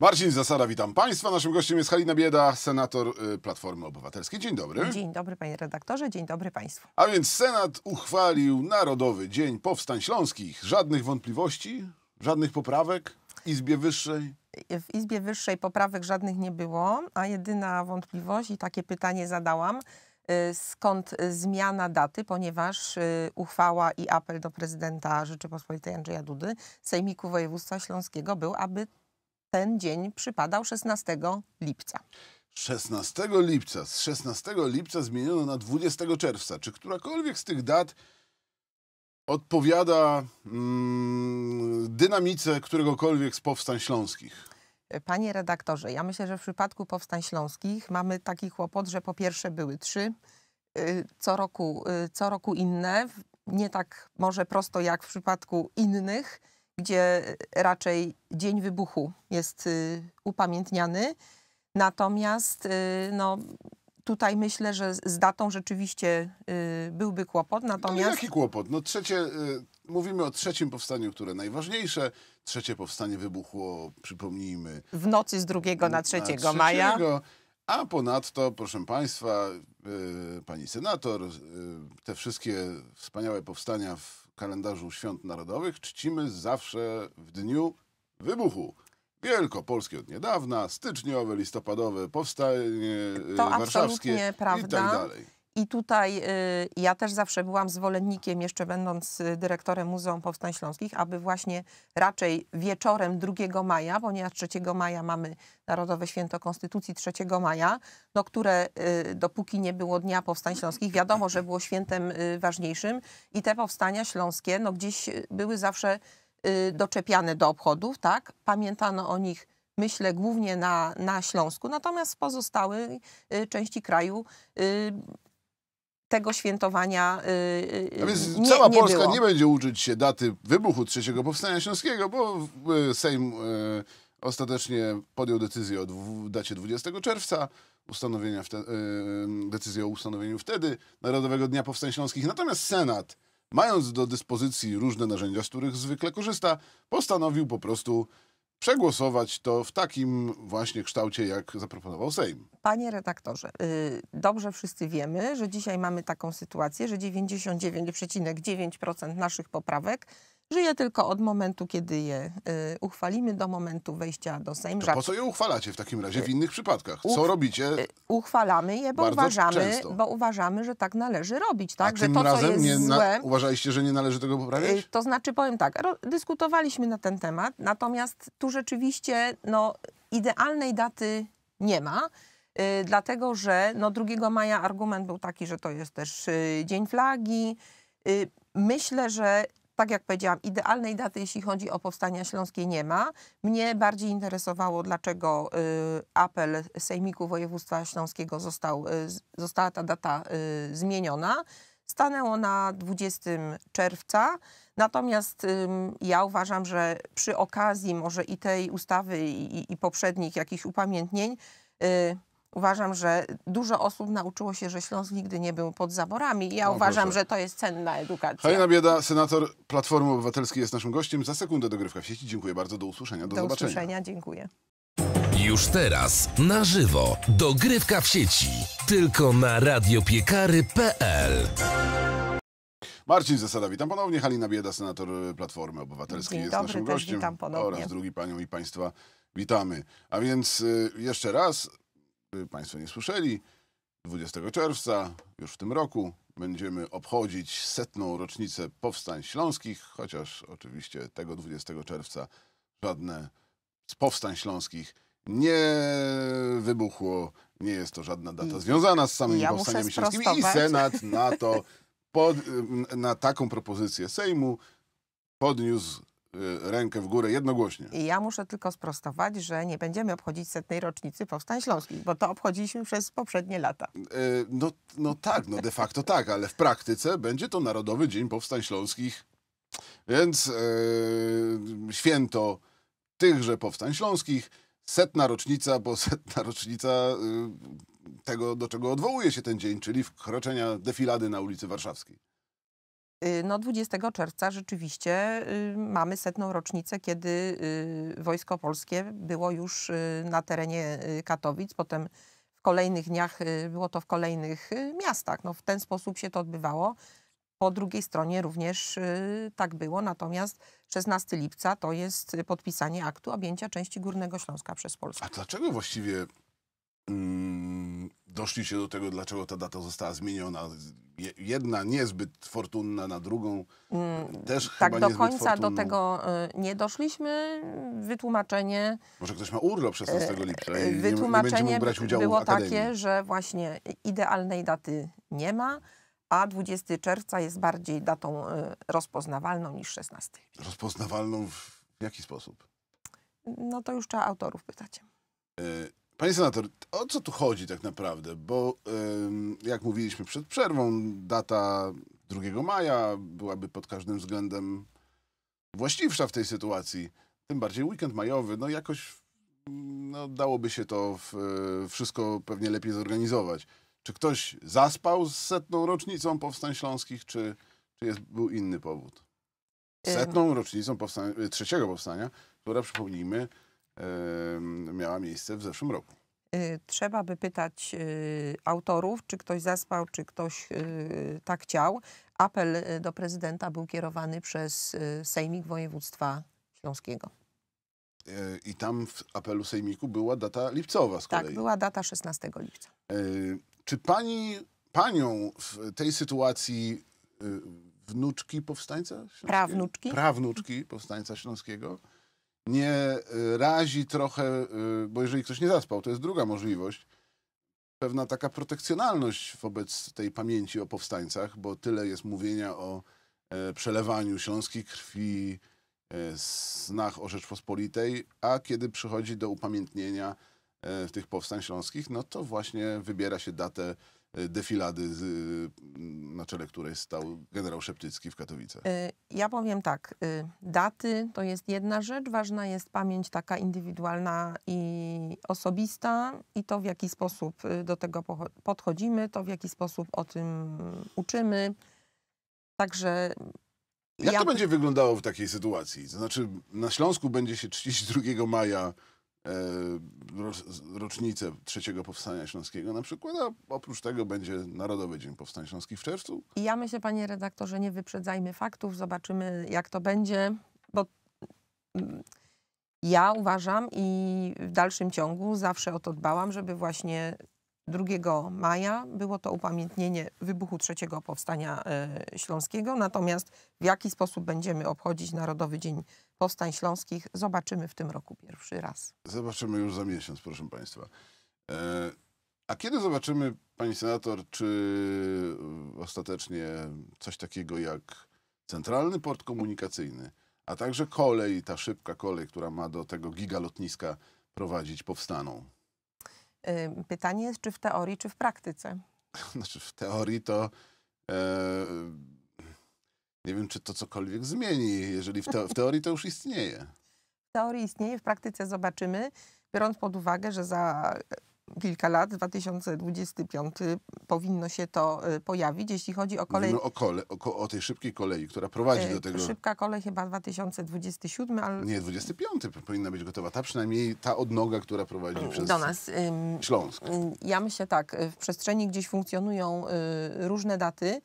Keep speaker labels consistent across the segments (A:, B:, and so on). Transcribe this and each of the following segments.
A: Marcin Zasada, witam Państwa. Naszym gościem jest Halina Bieda, senator y, Platformy
B: Obywatelskiej. Dzień dobry. Dzień dobry, panie redaktorze, dzień dobry Państwu.
A: A więc Senat uchwalił Narodowy Dzień Powstań Śląskich. Żadnych wątpliwości, żadnych poprawek Izbie
B: Wyższej? w Izbie Wyższej poprawek żadnych nie było, a jedyna wątpliwość i takie pytanie zadałam, y, skąd zmiana daty, ponieważ y, uchwała i apel do prezydenta Rzeczypospolitej Andrzeja Dudy Sejmiku Województwa Śląskiego był, aby ten dzień przypadał 16 lipca.
A: 16 lipca. Z 16 lipca zmieniono na 20 czerwca. Czy którakolwiek z tych dat odpowiada mm, dynamice któregokolwiek z powstań śląskich?
B: Panie redaktorze, ja myślę, że w przypadku powstań śląskich mamy taki kłopot, że po pierwsze były trzy, y, co roku, y, co roku inne, nie tak może prosto jak w przypadku innych gdzie e, raczej dzień wybuchu jest y, upamiętniany. Natomiast y, no, tutaj myślę, że z datą rzeczywiście y, byłby kłopot. No,
A: natomiast... No jaki kłopot? No trzecie, mówimy o trzecim powstaniu, które najważniejsze. Trzecie powstanie wybuchło, przypomnijmy.
B: W nocy z 2 na 3, na 3 maja.
A: A ponadto, proszę Państwa, pani senator, te wszystkie wspaniałe powstania w kalendarzu świąt narodowych czcimy zawsze w dniu wybuchu. Wielkopolskie od niedawna, styczniowe, listopadowe, powstanie to y, warszawskie prawda. i tak dalej.
B: I tutaj y, ja też zawsze byłam zwolennikiem, jeszcze będąc y, dyrektorem Muzeum Powstań Śląskich, aby właśnie raczej wieczorem 2 maja, ponieważ 3 maja mamy Narodowe Święto Konstytucji 3 maja, no, które y, dopóki nie było Dnia Powstań Śląskich, wiadomo, że było świętem ważniejszym i te powstania śląskie no, gdzieś były zawsze doczepiane do obchodów, tak? Pamiętano o nich myślę głównie na, na Śląsku, natomiast w pozostałej części kraju tego świętowania yy, Więc nie, cała nie Polska było. nie
A: będzie uczyć się daty wybuchu III Powstania Śląskiego, bo y, Sejm yy, ostatecznie podjął decyzję o dacie 20 czerwca, ustanowienia yy, decyzję o ustanowieniu wtedy Narodowego Dnia Powstań Śląskich. Natomiast Senat, mając do dyspozycji różne narzędzia, z których zwykle korzysta, postanowił po prostu przegłosować to w takim właśnie kształcie, jak zaproponował Sejm.
B: Panie redaktorze, y, dobrze wszyscy wiemy, że dzisiaj mamy taką sytuację, że 99,9% naszych poprawek Żyje tylko od momentu, kiedy je y, uchwalimy, do momentu wejścia do Sejmu. To
A: po co je uchwalacie w takim razie w innych przypadkach? Co robicie? E,
B: uchwalamy
A: je, bo uważamy,
B: bo uważamy, że tak należy robić. Tak? A że tym to, razem co jest nie złe,
A: uważaliście, że nie należy tego poprawiać? Y,
B: to znaczy, powiem tak, dyskutowaliśmy na ten temat, natomiast tu rzeczywiście no, idealnej daty nie ma dlatego że no, 2 maja argument był taki, że to jest też Dzień Flagi. myślę, że tak jak powiedziałam, idealnej daty, jeśli chodzi o powstania śląskie, nie ma. Mnie bardziej interesowało, dlaczego y, apel Sejmiku Województwa Śląskiego został, y, została ta data y, zmieniona. Stanęło na 20 czerwca. Natomiast ja uważam, że przy okazji może i tej ustawy, i, i poprzednich jakichś upamiętnień, Uważam, że dużo osób nauczyło się, że Śląsk nigdy nie był pod zaborami. Ja no, uważam, proszę. że to jest cenna edukacja. Halina
A: Bieda, senator Platformy Obywatelskiej jest naszym gościem. Za sekundę dogrywka w sieci. Dziękuję bardzo. Do usłyszenia. Do, do zobaczenia. usłyszenia. Dziękuję. Już teraz na żywo dogrywka w sieci. Tylko na radiopiekary.pl Marcin Zasada, witam ponownie. Halina Bieda, senator Platformy Obywatelskiej Dzień jest dobry, naszym gościem. Witam ponownie. Oraz drugi panią i państwa witamy. A więc y, jeszcze raz Państwo nie słyszeli, 20 czerwca już w tym roku będziemy obchodzić setną rocznicę powstań śląskich, chociaż oczywiście tego 20 czerwca żadne z powstań śląskich nie wybuchło. Nie jest to żadna data mm. związana z samymi ja powstaniami śląskimi i Senat na to, pod, na taką propozycję Sejmu podniósł Y, rękę w górę jednogłośnie.
B: I ja muszę tylko sprostować, że nie będziemy obchodzić setnej rocznicy powstań śląskich, bo to obchodziliśmy przez poprzednie lata. Y,
A: no, no tak, no de facto tak, ale w praktyce będzie to Narodowy Dzień Powstań Śląskich, więc e, święto tychże powstań śląskich, setna rocznica, bo setna rocznica tego, do czego odwołuje się ten dzień, czyli wkroczenia defilady na ulicy Warszawskiej.
B: Y, no 20 czerwca rzeczywiście y, mamy setną rocznicę, kiedy y, Wojsko Polskie było już na terenie Katowic, potem w kolejnych dniach było to w kolejnych miastach. No w ten sposób się to odbywało. Po drugiej stronie również tak było, natomiast 16 lipca to jest podpisanie aktu objęcia części Górnego Śląska przez Polskę. A
A: dlaczego właściwie mm, doszliście do tego, dlaczego ta data została zmieniona. Jedna niezbyt fortunna na drugą. Mm, też tak, chyba do końca fortunną. do
B: tego y, nie doszliśmy. Wytłumaczenie.
A: Może ktoś ma urlop 16 y, lipca i wytłumaczenie nie, nie brać było w takie,
B: że właśnie idealnej daty nie ma a 20 czerwca jest bardziej datą y, rozpoznawalną niż 16.
A: Rozpoznawalną w jaki sposób?
B: No to już trzeba autorów pytać.
A: Panie senator, o co tu chodzi tak naprawdę? Bo jak mówiliśmy przed przerwą, data 2 maja byłaby pod każdym względem właściwsza w tej sytuacji. Tym bardziej weekend majowy, no jakoś no, dałoby się to w, wszystko pewnie lepiej zorganizować. Czy ktoś zaspał z setną rocznicą powstań śląskich, czy, czy jest, był inny powód? Setną rocznicą powstań, trzeciego powstania, która przypomnijmy, miała miejsce w zeszłym roku.
B: Y, trzeba by pytać y, autorów, czy ktoś zaspał, czy ktoś y, tak chciał. Apel do prezydenta był kierowany przez Sejmik Województwa Śląskiego.
A: I tam w apelu Sejmiku była data lipcowa z tak, kolei. Tak, była
B: data 16 lipca.
A: Czy pani, panią w tej sytuacji wnuczki powstańca
B: śląskiego? Prawnuczki.
A: Prawnuczki powstańca śląskiego nie y, razi trochę, y, bo jeżeli ktoś nie zaspał, to jest druga możliwość, pewna taka protekcjonalność wobec tej pamięci o powstańcach, bo tyle jest mówienia o e, przelewaniu śląskiej krwi, e, snach o Rzeczpospolitej, a kiedy przychodzi do upamiętnienia e, tych powstań śląskich, no to właśnie wybiera się datę Y, defilady, y, na czele której stał generał Szeptycki w Katowicach? Y,
B: ja powiem tak, daty to jest jedna rzecz, ważna jest pamięć taka indywidualna i osobista i to w jaki sposób do tego podchodzimy, to w jaki sposób o tym uczymy. Także
A: jak to będzie wyglądało w takiej sytuacji? To znaczy, na Śląsku będzie się 32 maja E, rocznicę trzeciego Powstania Śląskiego na przykład, a oprócz tego będzie Narodowy Dzień Powstań Śląskich w czerwcu.
B: I ja myślę, panie redaktorze, nie wyprzedzajmy faktów, zobaczymy jak to będzie, bo mm, ja uważam i w dalszym ciągu zawsze o to dbałam, żeby właśnie 2 maja było to upamiętnienie wybuchu III Powstania e, Śląskiego. Natomiast w jaki sposób będziemy obchodzić Narodowy Dzień Powstań Śląskich, zobaczymy w tym roku pierwszy
A: raz. Zobaczymy już za miesiąc, proszę Państwa. E, a kiedy zobaczymy, Pani Senator, czy ostatecznie coś takiego jak Centralny Port Komunikacyjny, a także kolej, ta szybka kolej, która ma do tego gigalotniska prowadzić, powstaną?
B: Pytanie jest, czy w teorii, czy w praktyce?
A: Znaczy, w teorii to e, nie wiem, czy to cokolwiek zmieni, jeżeli w, te, w teorii to już istnieje.
B: W teorii istnieje, w praktyce zobaczymy, biorąc pod uwagę, że za kilka lat, 2025 powinno się to y, pojawić, jeśli chodzi o kolej. Mówimy
A: o, kole, o, o tej szybkiej kolei, która prowadzi y, do tego. Szybka
B: kolej chyba 2027, ale... Nie,
A: 25 powinna być gotowa, ta przynajmniej ta odnoga, która prowadzi mm, przez do nas. Śląsk. Y,
B: ja myślę tak, w przestrzeni gdzieś funkcjonują różne daty.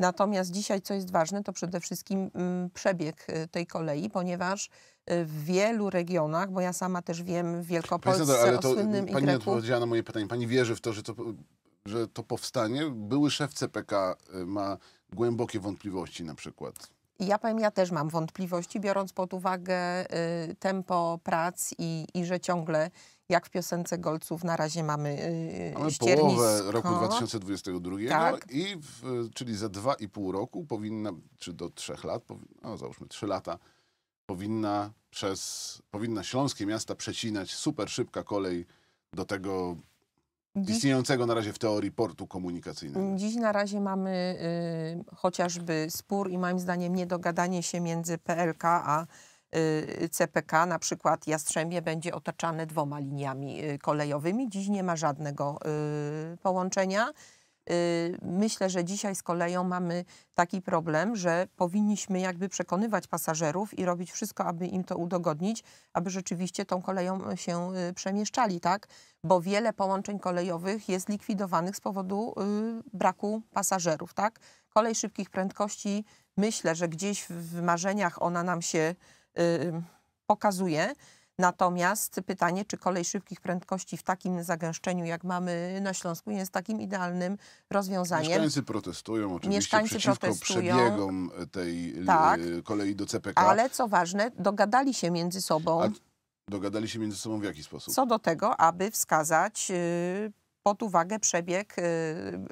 B: Natomiast dzisiaj, co jest ważne, to przede wszystkim mm, przebieg y, tej kolei, ponieważ y, w wielu regionach, bo ja sama też wiem w Wielkopolsce Pani ale to, Pani y Pani nie odpowiedziała
A: na moje pytanie. Pani wierzy w to, że to, że to powstanie? Były szef CPK y, ma głębokie wątpliwości na przykład.
B: Ja powiem, ja też mam wątpliwości, biorąc pod uwagę y, tempo prac i, i że ciągle jak w piosence Golców na razie mamy yy, Mamy połowę roku 2022 tak.
A: i w, czyli za dwa i pół roku powinna, czy do trzech lat, no załóżmy trzy lata, powinna przez, powinna śląskie miasta przecinać super szybka kolej do tego Dziś, istniejącego na razie w teorii portu komunikacyjnego.
B: Dziś na razie mamy y, chociażby spór i moim zdaniem niedogadanie się między PLK a Y, CPK, na przykład Jastrzębie, będzie otaczane dwoma liniami y, kolejowymi. Dziś nie ma żadnego y, połączenia. Myślę, że dzisiaj z koleją mamy taki problem, że powinniśmy jakby przekonywać pasażerów i robić wszystko, aby im to udogodnić, aby rzeczywiście tą koleją się przemieszczali, tak? Bo wiele połączeń kolejowych jest likwidowanych z powodu braku pasażerów, tak? Kolej szybkich prędkości, myślę, że gdzieś w marzeniach ona nam się pokazuje. Natomiast pytanie, czy kolej szybkich prędkości w takim zagęszczeniu, jak mamy na Śląsku, jest takim idealnym rozwiązaniem. Mieszkańcy
A: protestują oczywiście Mieszkańcy przeciwko protestują, przebiegom tej e, tak, kolei do CPK. Ale
B: co ważne, dogadali się między sobą. A
A: dogadali się między sobą w jaki sposób? Co
B: do tego, aby wskazać y, pod uwagę przebieg y,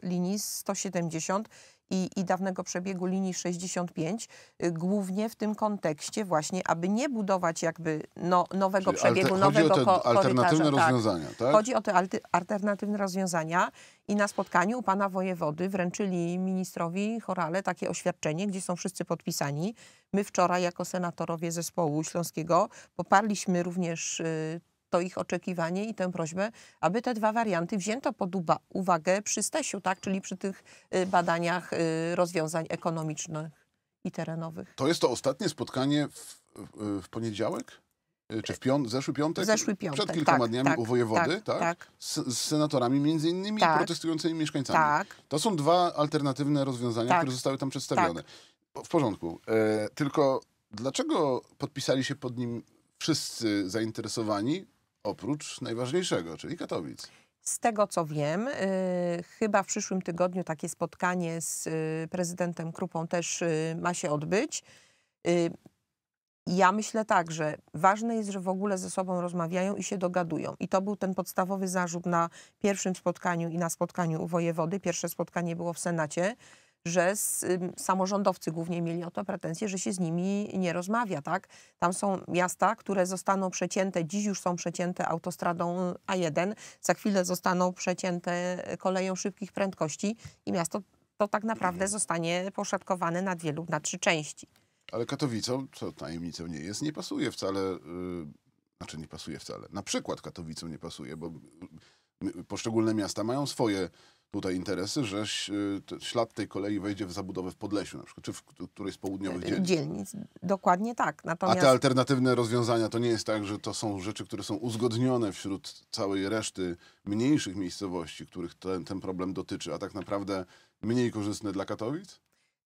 B: linii 170 i, i dawnego przebiegu linii 65, y, głównie w tym kontekście właśnie, aby nie budować jakby no, nowego Czyli przebiegu, alter, nowego chodzi o te alternatywne tak. rozwiązania, tak? Chodzi o te alternatywne rozwiązania i na spotkaniu u pana wojewody wręczyli ministrowi Chorale takie oświadczenie, gdzie są wszyscy podpisani. My wczoraj jako senatorowie zespołu śląskiego poparliśmy również y, to ich oczekiwanie i tę prośbę, aby te dwa warianty wzięto pod uwagę przy Stesiu, tak? czyli przy tych y, badaniach y, rozwiązań ekonomicznych i terenowych.
A: To jest to ostatnie spotkanie w, w poniedziałek? Y, czy w pią zeszły piątek? Zeszły piątek. Przed tak, kilkoma tak, dniami tak, u wojewody, tak, tak? tak? Z, z, senatorami między innymi tak, i protestującymi mieszkańcami. Tak. To są dwa alternatywne rozwiązania, tak. które zostały tam przedstawione. W porządku. E, tylko dlaczego podpisali się pod nim wszyscy zainteresowani, oprócz najważniejszego, czyli Katowic.
B: Z tego co wiem, y, chyba w przyszłym tygodniu takie spotkanie z y, prezydentem Krupą też y, ma się odbyć. Y, ja myślę tak, że ważne jest, że w ogóle ze sobą rozmawiają i się dogadują. I to był ten podstawowy zarzut na pierwszym spotkaniu i na spotkaniu u wojewody. Pierwsze spotkanie było w Senacie że z, y, samorządowcy głównie mieli o to pretensje, że się z nimi nie rozmawia, tak? Tam są miasta, które zostaną przecięte, dziś już są przecięte autostradą A1, za chwilę zostaną przecięte koleją szybkich prędkości i miasto to tak naprawdę mhm. zostanie poszatkowane na dwie lub na trzy części.
A: Ale Katowicom, co tajemnicą nie jest, nie pasuje wcale, yy, znaczy nie pasuje wcale, na przykład Katowicom nie pasuje, bo y, poszczególne miasta mają swoje tutaj interesy, że y, ślad tej kolei wejdzie w zabudowę w Podlesiu na przykład, czy w którejś z południowych e, e, dzielnic.
B: Dzielnic, dokładnie tak. Natomiast... A te
A: alternatywne rozwiązania, to nie jest tak, że to są rzeczy, które są uzgodnione wśród całej reszty mniejszych miejscowości, których ten, ten problem dotyczy, a tak naprawdę mniej korzystne dla Katowic?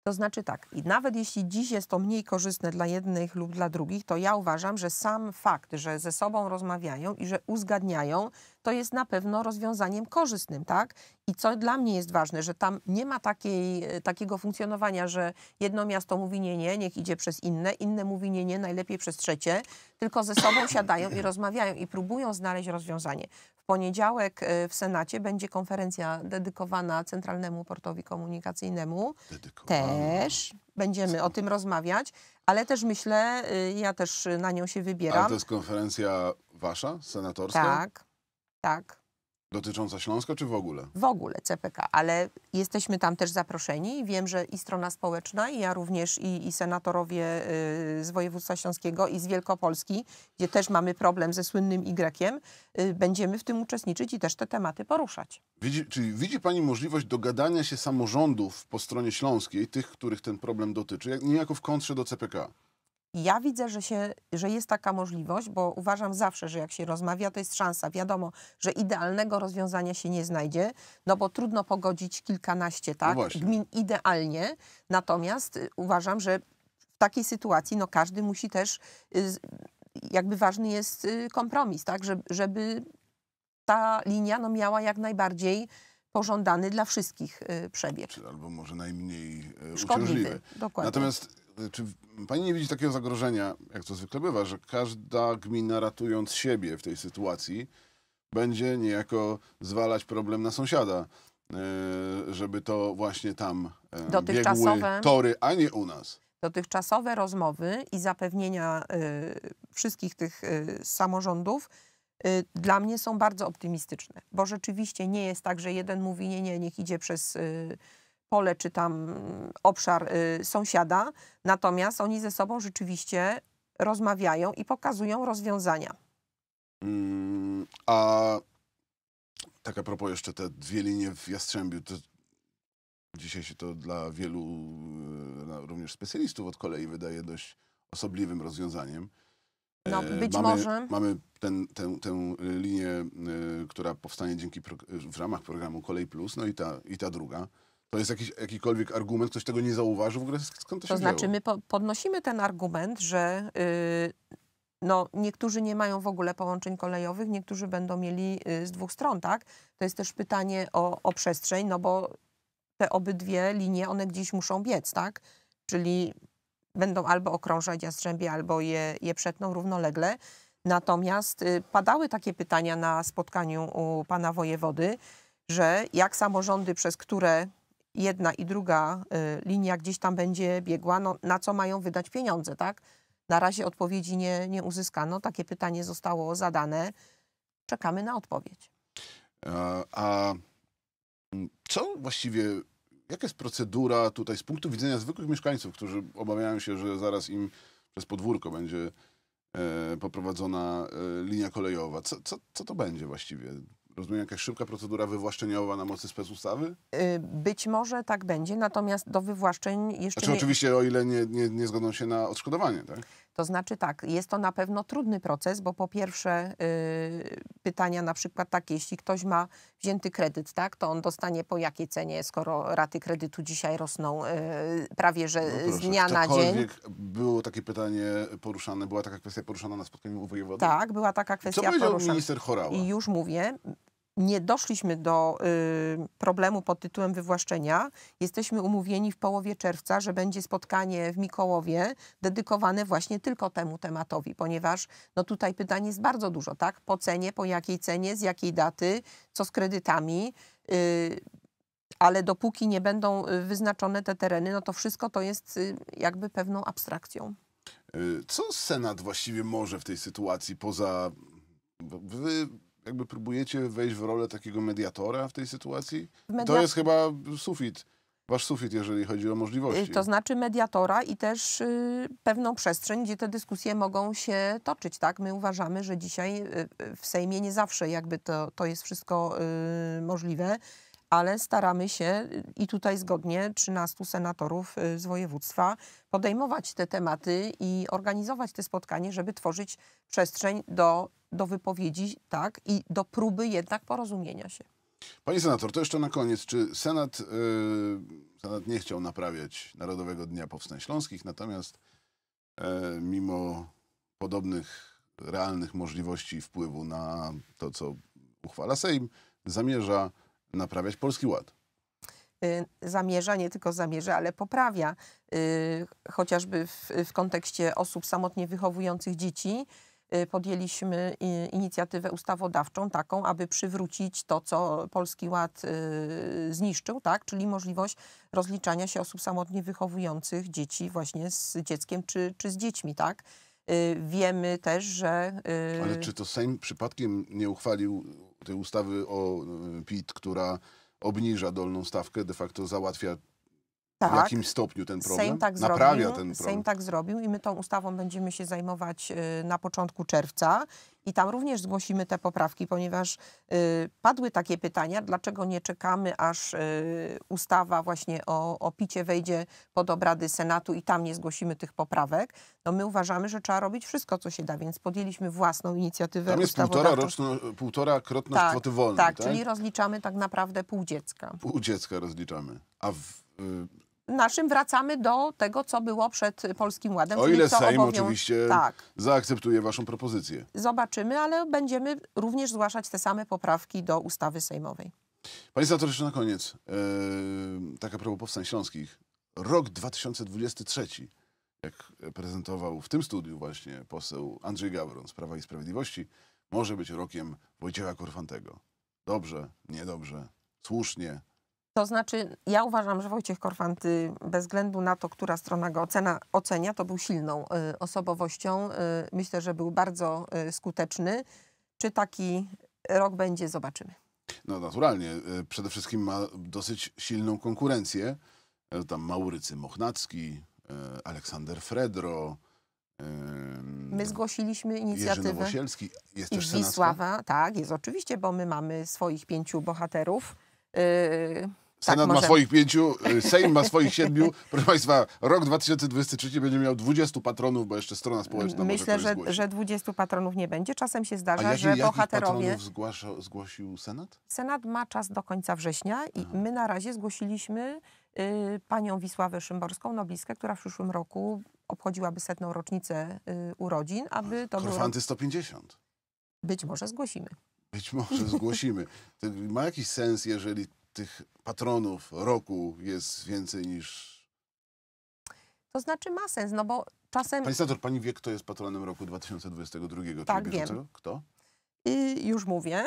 B: To znaczy tak, i nawet jeśli dziś jest to mniej korzystne dla jednych lub dla drugich, to ja uważam, że sam fakt, że ze sobą rozmawiają i że uzgadniają, to jest na pewno rozwiązaniem korzystnym, tak? I co dla mnie jest ważne, że tam nie ma takiej, e, takiego funkcjonowania, że jedno miasto mówi nie, nie, niech idzie przez inne, inne mówi nie, nie, najlepiej przez trzecie, tylko ze sobą siadają i rozmawiają i próbują znaleźć rozwiązanie. W poniedziałek e, w Senacie będzie konferencja dedykowana Centralnemu Portowi Komunikacyjnemu. Dedykowana. Też będziemy o tym rozmawiać, ale też myślę, e, ja też na nią się wybieram. Ale to jest
A: konferencja wasza, senatorska? Tak. Tak. Dotycząca Śląska czy w ogóle? W ogóle CPK,
B: ale jesteśmy tam też zaproszeni wiem, że i strona społeczna, i ja również, i, i senatorowie y, z województwa śląskiego i z Wielkopolski, gdzie też mamy problem ze słynnym y, y, będziemy w tym uczestniczyć i też te tematy poruszać.
A: Widzi, czyli widzi Pani możliwość dogadania się samorządów po stronie śląskiej, tych, których ten problem dotyczy, niejako w kontrze do CPK?
B: Ja widzę, że, się, że jest taka możliwość, bo uważam zawsze, że jak się rozmawia, to jest szansa. Wiadomo, że idealnego rozwiązania się nie znajdzie, no bo trudno pogodzić kilkanaście no tak, no gmin idealnie. Natomiast y, uważam, że w takiej sytuacji no, każdy musi też, y, jakby ważny jest y, kompromis, tak, żeby ta linia no, miała jak najbardziej pożądany dla wszystkich przebieg. Albo
A: może najmniej Szkodliwy, Dokładnie. Natomiast czy pani nie widzi takiego zagrożenia, jak to zwykle bywa, że każda gmina ratując siebie w tej sytuacji będzie niejako zwalać problem na sąsiada, e, żeby to właśnie tam e, biegły tory, a nie u nas?
B: dotychczasowe rozmowy i zapewnienia e, wszystkich tych samorządów dla mnie są bardzo optymistyczne, bo rzeczywiście nie jest tak, że jeden mówi nie, nie, niech idzie przez pole czy tam obszar y, sąsiada, natomiast oni ze sobą rzeczywiście rozmawiają i pokazują rozwiązania.
A: Mm, a tak a propos jeszcze te dwie linie w Jastrzębiu, to dzisiaj się to dla wielu y, również specjalistów od kolei wydaje dość osobliwym rozwiązaniem. No, e, być mamy, może. Mamy ten, ten, tę linię, y, która powstanie dzięki w ramach programu Kolej Plus, no i ta, i ta druga. To jest jakiś, jakikolwiek argument? Ktoś tego nie zauważył? W ogóle skąd to, to się znaczy,
B: my po, podnosimy ten argument, że yy, no, niektórzy nie mają w ogóle połączeń kolejowych, niektórzy będą mieli yy, z dwóch stron, tak? To jest też pytanie o, o przestrzeń, no bo te obydwie linie, one gdzieś muszą biec, tak? Czyli będą albo okrążać jastrzębie, albo je, je przetną równolegle. Natomiast y, padały takie pytania na spotkaniu u pana wojewody, że jak samorządy, przez które jedna i druga y, linia gdzieś tam będzie biegła, no, na co mają wydać pieniądze, tak? Na razie odpowiedzi nie, nie uzyskano. Takie pytanie zostało zadane. Czekamy na odpowiedź.
A: E, a, a mm, co właściwie, jaka jest procedura tutaj z punktu widzenia zwykłych mieszkańców, którzy obawiają się, że zaraz im przez podwórko będzie e, poprowadzona e, linia kolejowa? Co, co, co to będzie właściwie? rozumiem, jakaś szybka procedura wywłaszczeniowa na mocy specustawy? Y,
B: być może tak będzie, natomiast do wywłaszczeń jeszcze. Znaczy, nie... oczywiście,
A: o ile nie, nie, nie zgodzą się na odszkodowanie, tak?
B: To znaczy tak, jest to na pewno trudny proces, bo po pierwsze y, pytania na przykład takie, jeśli ktoś ma wzięty kredyt, tak, to on dostanie po jakiej cenie, skoro raty kredytu dzisiaj rosną y, prawie, że no z dnia na dzień.
A: Było takie pytanie poruszane, była taka kwestia poruszana na spotkaniu u wojewody? Tak, była taka kwestia poruszana. Co powiedział poruszana. minister Chorała? I
B: już mówię, nie doszliśmy do y, problemu pod tytułem wywłaszczenia. Jesteśmy umówieni w połowie czerwca, że będzie spotkanie w Mikołowie dedykowane właśnie tylko temu tematowi, ponieważ no tutaj pytań jest bardzo dużo, tak? Po cenie, po jakiej cenie, z jakiej daty, co z kredytami. Y, ale dopóki nie będą y, wyznaczone te tereny, no to wszystko to jest y, jakby pewną abstrakcją.
A: Y, co Senat właściwie może w tej sytuacji poza... Wy jakby próbujecie wejść w rolę takiego mediatora w tej sytuacji? Media... To jest chyba sufit, wasz sufit, jeżeli chodzi o możliwości. To
B: znaczy mediatora i też y, pewną przestrzeń, gdzie te dyskusje mogą się toczyć, tak? My uważamy, że dzisiaj y, y, w Sejmie nie zawsze jakby to, to jest wszystko możliwe, ale staramy się i tutaj zgodnie 13 senatorów z województwa podejmować te tematy i organizować te spotkanie, żeby tworzyć przestrzeń do do wypowiedzi, tak, i do próby jednak porozumienia się.
A: Panie senator, to jeszcze na koniec. Czy Senat, yy, Senat nie chciał naprawiać Narodowego Dnia Powstań Śląskich, natomiast yy, mimo podobnych realnych możliwości wpływu na to, co uchwala Sejm, zamierza naprawiać Polski Ład?
B: Y, zamierza, nie tylko zamierza, ale poprawia, yy, chociażby w, w kontekście osób samotnie wychowujących dzieci. Y, podjęliśmy y, inicjatywę ustawodawczą taką, aby przywrócić to, co Polski Ład y, zniszczył, tak? czyli możliwość rozliczania się osób samotnie wychowujących dzieci właśnie z dzieckiem czy, czy z dziećmi. Tak? Wiemy też, że... Ale czy to
A: Sejm przypadkiem nie uchwalił tej ustawy o PIT, która obniża dolną stawkę, de facto załatwia tak, w jakimś stopniu ten problem, Sejm tak naprawia zrobił, ten problem. Sejm
B: tak zrobił i my tą ustawą będziemy się zajmować y, na początku czerwca i tam również zgłosimy te poprawki, ponieważ y, padły takie pytania, dlaczego nie czekamy, aż y, ustawa właśnie o, o picie wejdzie pod obrady Senatu i tam nie zgłosimy tych poprawek. No my uważamy, że trzeba robić wszystko, co się da, więc podjęliśmy własną inicjatywę Tam jest półtora roczno,
A: krotność tak, kwoty wolnej, tak, tak? czyli
B: rozliczamy tak naprawdę pół dziecka.
A: Pół dziecka rozliczamy. A w,
B: naszym wracamy do tego, co było przed Polskim Ładem. O ile Sejm obowią... oczywiście tak.
A: zaakceptuje waszą propozycję.
B: Zobaczymy, ale będziemy również zgłaszać te same poprawki do ustawy sejmowej.
A: Panie Senator, jeszcze na koniec. Yy, e, taka propos powstań śląskich. Rok 2023 jak prezentował w tym studiu właśnie poseł Andrzej Gawron z Prawa i Sprawiedliwości, może być rokiem Wojciecha Korfantego. Dobrze, niedobrze, słusznie,
B: to znaczy, ja uważam, że Wojciech Korfanty, bez względu na to, która strona go ocena, ocenia, to był silną y, osobowością. Y, myślę, że był bardzo y, skuteczny. Czy taki rok będzie, zobaczymy.
A: No naturalnie. Y, przede wszystkim ma dosyć silną konkurencję. Y, tam Maurycy Mochnacki, y, Aleksander Fredro,
B: My zgłosiliśmy inicjatywę. Jerzy Nowosielski,
A: jest też Wisława,
B: tak, jest oczywiście, bo my mamy swoich pięciu bohaterów. Tak, Senat tak, ma swoich pięciu, y, Sejm ma swoich siedmiu.
A: Proszę Państwa, rok 2023 będzie miał 20 patronów, bo jeszcze strona społeczna Myślę, może
B: że, że 20 patronów nie będzie. Czasem się zdarza, że bohaterowie. patronów
A: zgłasza, zgłosił Senat?
B: Senat ma czas do końca września i Aha. my na razie zgłosiliśmy y, panią Wisławę Szymborską, nobliskę, która w przyszłym roku obchodziłaby setną rocznicę y, urodzin, aby to Korfanty było...
A: 150.
B: Być może zgłosimy.
A: Być może zgłosimy. To ma jakiś sens, jeżeli tych patronów roku jest więcej niż...
B: To znaczy ma sens, no bo czasem... Pani senator,
A: pani wie, kto jest patronem roku 2022? Tak, wiem. Kto?
B: I już mówię.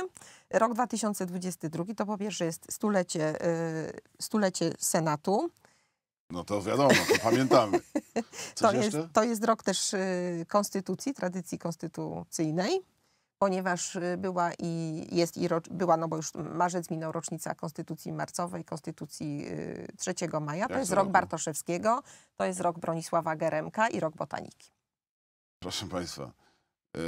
B: Rok 2022 to po pierwsze jest stulecie, y, stulecie Senatu.
A: No to wiadomo, to pamiętamy.
B: to, jest, to, jest, rok też y, konstytucji, tradycji konstytucyjnej ponieważ y, była i jest i rocz, była, no bo już marzec minął rocznica Konstytucji Marcowej, Konstytucji 3 y, maja. To tak, jest rok Bartoszewskiego, to jest rok Bronisława Geremka i rok botaniki.
A: Proszę Państwa, e,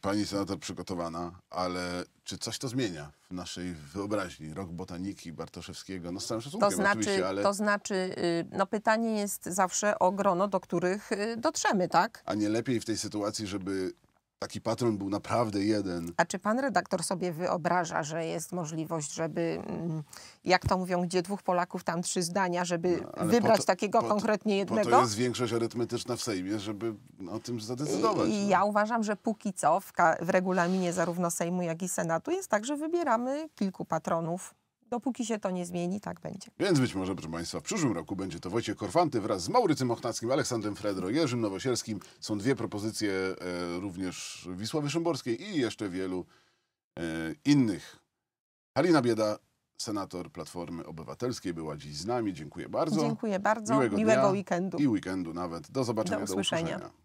A: Pani senator przygotowana, ale czy coś to zmienia w naszej wyobraźni? Rok botaniki Bartoszewskiego, no z całym szacunkiem to znaczy, ale... To
B: znaczy, y, no pytanie jest zawsze o grono, do których dotrzemy, tak?
A: A nie lepiej w tej sytuacji, żeby taki patron był naprawdę jeden. A
B: czy pan redaktor sobie wyobraża, że jest możliwość, żeby, mm, jak to mówią, gdzie dwóch Polaków, tam trzy zdania, żeby no, wybrać to, takiego po, konkretnie jednego? Po to jest
A: większość arytmetyczna w Sejmie, żeby o tym zadecydować. I, no.
B: ja uważam, że póki co w, w regulaminie zarówno Sejmu, jak i Senatu jest tak, że wybieramy kilku patronów dopóki się to nie zmieni, tak będzie.
A: Więc być może, proszę Państwa, w przyszłym roku będzie to Wojciech Korfanty wraz z Maurycym Ochnackim, Aleksandrem Fredro, Jerzym Nowosielskim. Są dwie propozycje e, również Wisławy Szymborskiej i jeszcze wielu e, innych. Halina Bieda, senator Platformy Obywatelskiej, była dziś z nami. Dziękuję bardzo. Dziękuję bardzo. Miłego, Miłego weekendu. I weekendu nawet. Do zobaczenia. Do usłyszenia. Do
B: usłyszenia.